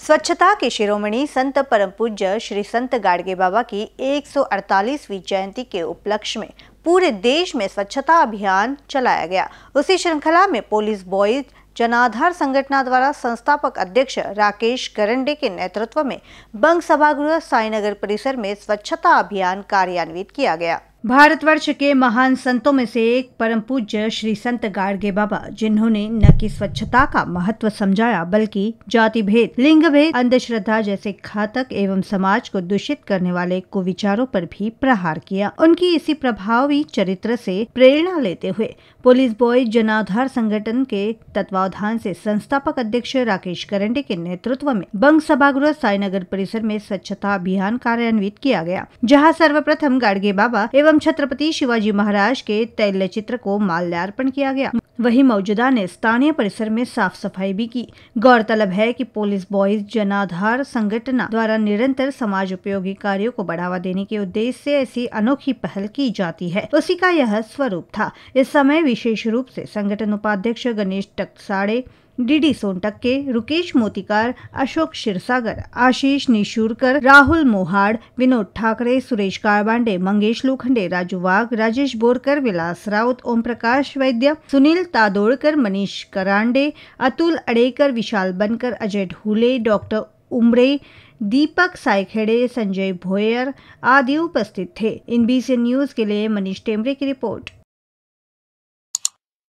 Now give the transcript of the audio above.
स्वच्छता के शिरोमणि संत परम पूज्य श्री संत गाड़गे बाबा की 148वीं जयंती के उपलक्ष्य में पूरे देश में स्वच्छता अभियान चलाया गया उसी श्रृंखला में पुलिस बॉयज जनाधार संगठन द्वारा संस्थापक अध्यक्ष राकेश करंडे के नेतृत्व में बंग सभागृह साईनगर परिसर में स्वच्छता अभियान कार्यान्वित किया गया भारतवर्ष के महान संतों में से एक परम पूज्य श्री संत गाड़गे बाबा जिन्होंने न कि स्वच्छता का महत्व समझाया बल्कि जाति भेद लिंग भेद अंधश्रद्धा जैसे घातक एवं समाज को दूषित करने वाले कुविचारों पर भी प्रहार किया उनकी इसी प्रभावी चरित्र से प्रेरणा लेते हुए पुलिस बॉय जनाधार संगठन के तत्वावधान से संस्थापक अध्यक्ष राकेश करंडे के नेतृत्व में बंग सभागृह साईनगर परिसर में स्वच्छता अभियान कार्यान्वित किया गया जहाँ सर्वप्रथम गाड़गे बाबा एवं एवं छत्रपति शिवाजी महाराज के तैल्य चित्र को माल्यार्पण किया गया वहीं मौजूदा ने स्थानीय परिसर में साफ सफाई भी की गौरतलब है कि पुलिस बॉयज जनाधार संगठन द्वारा निरंतर समाज उपयोगी कार्यो को बढ़ावा देने के उद्देश्य से ऐसी अनोखी पहल की जाती है उसी का यह स्वरूप था इस समय विशेष रूप से संगठन उपाध्यक्ष गणेश टक्साड़े डीडी सोनटक्के रुकेश मोतिकार अशोक क्षीरसागर आशीष निशूरकर राहुल मोहाड़ विनोद ठाकरे सुरेश कारबांडे मंगेश लोखंडे राजू वाघ राजेश बोरकर विलास राउत ओम प्रकाश वैद्य सुनील तादोड़कर मनीष करांडे अतुल अडेकर विशाल बनकर अजय ढूले डॉक्टर उमरे दीपक साइखेड़े संजय भोयर आदि उपस्थित थे इन बीसी न्यूज के लिए मनीष टेमरे की रिपोर्ट